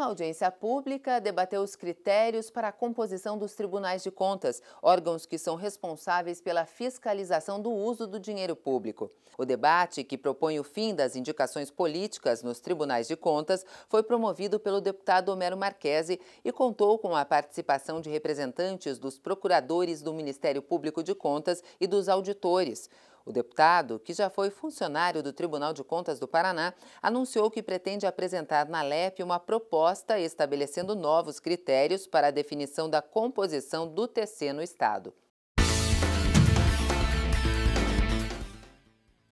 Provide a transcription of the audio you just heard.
uma audiência pública, debateu os critérios para a composição dos tribunais de contas, órgãos que são responsáveis pela fiscalização do uso do dinheiro público. O debate, que propõe o fim das indicações políticas nos tribunais de contas, foi promovido pelo deputado Homero Marquesi e contou com a participação de representantes dos procuradores do Ministério Público de Contas e dos auditores. O deputado, que já foi funcionário do Tribunal de Contas do Paraná, anunciou que pretende apresentar na LEP uma proposta estabelecendo novos critérios para a definição da composição do TC no Estado.